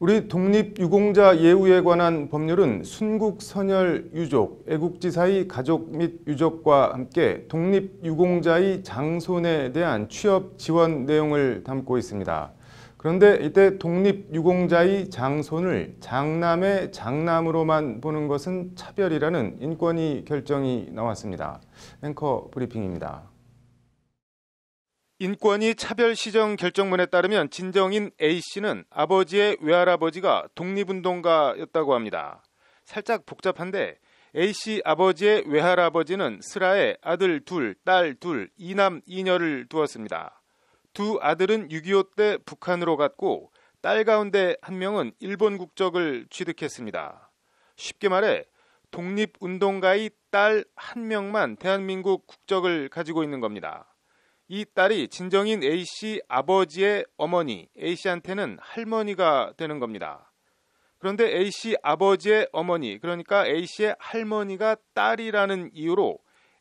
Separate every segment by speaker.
Speaker 1: 우리 독립유공자 예우에 관한 법률은 순국, 선열, 유족, 애국지사의 가족 및 유족과 함께 독립유공자의 장손에 대한 취업 지원 내용을 담고 있습니다. 그런데 이때 독립유공자의 장손을 장남의 장남으로만 보는 것은 차별이라는 인권위 결정이 나왔습니다. 앵커 브리핑입니다. 인권위 차별 시정 결정문에 따르면 진정인 A 씨는 아버지의 외할아버지가 독립운동가였다고 합니다. 살짝 복잡한데 A 씨 아버지의 외할아버지는 슬하에 아들 둘, 딸 둘, 이남 이녀를 두었습니다. 두 아들은 6.25 때 북한으로 갔고 딸 가운데 한 명은 일본 국적을 취득했습니다. 쉽게 말해 독립운동가의 딸 한 명만 대한민국 국적을 가지고 있는 겁니다. 이 딸이 진정인 A씨 아버지의 어머니 A씨한테는 할머니가 되는 겁니다. 그런데 A씨 아버지의 어머니 그러니까 A씨의 할머니가 딸이라는 이유로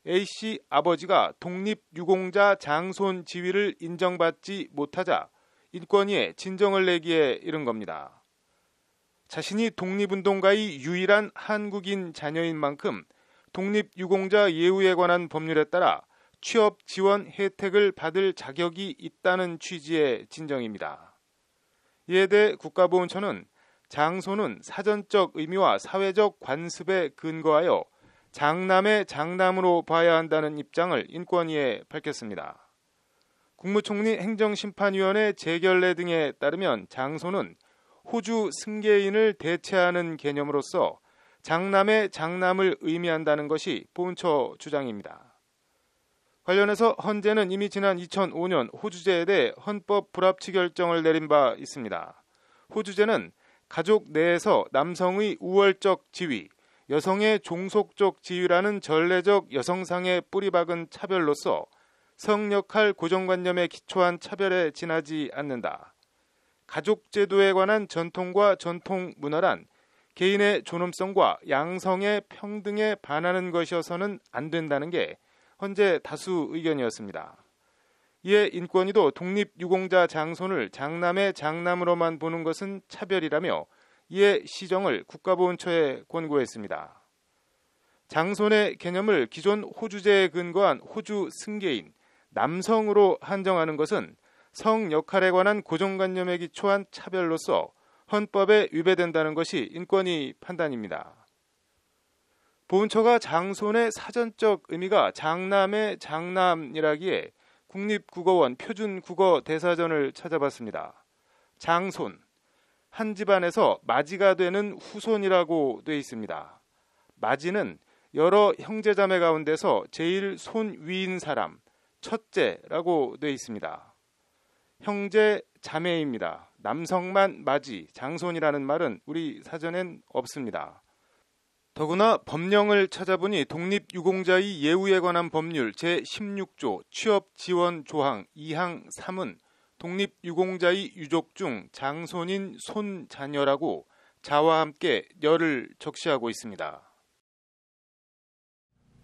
Speaker 1: A씨 아버지가 독립유공자 장손 지위를 인정받지 못하자 인권위에 진정을 내기에 이른 겁니다. 자신이 독립운동가의 유일한 한국인 자녀인 만큼 독립유공자 예우에 관한 법률에 따라 취업 지원 혜택을 받을 자격이 있다는 취지의 진정입니다. 이에 대해 국가보훈처는 장소는 사전적 의미와 사회적 관습에 근거하여 장남의 장남으로 봐야 한다는 입장을 인권위에 밝혔습니다. 국무총리 행정심판위원회 재결례 등에 따르면 장소는 호주 승계인을 대체하는 개념으로서 장남의 장남을 의미한다는 것이 본처 주장입니다. 관련해서 헌재는 이미 지난 2005년 호주제에 대해 헌법 불합치 결정을 내린 바 있습니다. 호주제는 가족 내에서 남성의 우월적 지위, 여성의 종속적 지위라는 전례적 여성상의 뿌리박은 차별로서 성역할 고정관념에 기초한 차별에 지나지 않는다. 가족제도에 관한 전통과 전통 문화란 개인의 존엄성과 양성의 평등에 반하는 것이어서는 안 된다는 게 헌재 다수 의견이었습니다. 이에 인권위도 독립유공자 장손을 장남의 장남으로만 보는 것은 차별이라며 이에 시정을 국가보훈처에 권고했습니다. 장손의 개념을 기존 호주제에 근거한 호주 승계인 남성으로 한정하는 것은 성 역할에 관한 고정관념에 기초한 차별로서 헌법에 위배된다는 것이 인권위 판단입니다. 보훈처가 장손의 사전적 의미가 장남의 장남이라기에 국립국어원 표준국어 대사전을 찾아봤습니다. 장손 한 집안에서 마지가 되는 후손이라고 돼 있습니다. 마지는 여러 형제자매 가운데서 제일 손 위인 사람, 첫째라고 돼 있습니다. 형제 자매입니다. 남성만 마지, 장손이라는 말은 우리 사전엔 없습니다. 더구나 법령을 찾아보니 독립유공자의 예우에 관한 법률 제16조 취업지원조항 2항 3은 독립유공자의 유족 중 장손인 손자녀라고 자와 함께 열을 적시하고 있습니다.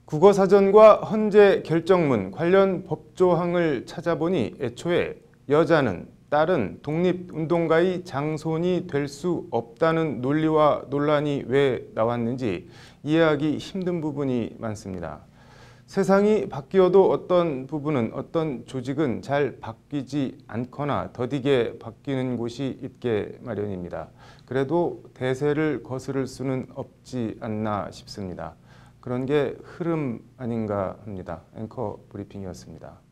Speaker 1: 국어사전과 헌재 결정문 관련 법조항을 찾아보니 애초에 여자는 딸은 독립운동가의 장손이 될 수 없다는 논리와 논란이 왜 나왔는지 이해하기 힘든 부분이 많습니다. 세상이 바뀌어도 어떤 부분은 어떤 조직은 잘 바뀌지 않거나 더디게 바뀌는 곳이 있게 마련입니다. 그래도 대세를 거스를 수는 없지 않나 싶습니다. 그런 게 흐름 아닌가 합니다. 앵커 브리핑이었습니다.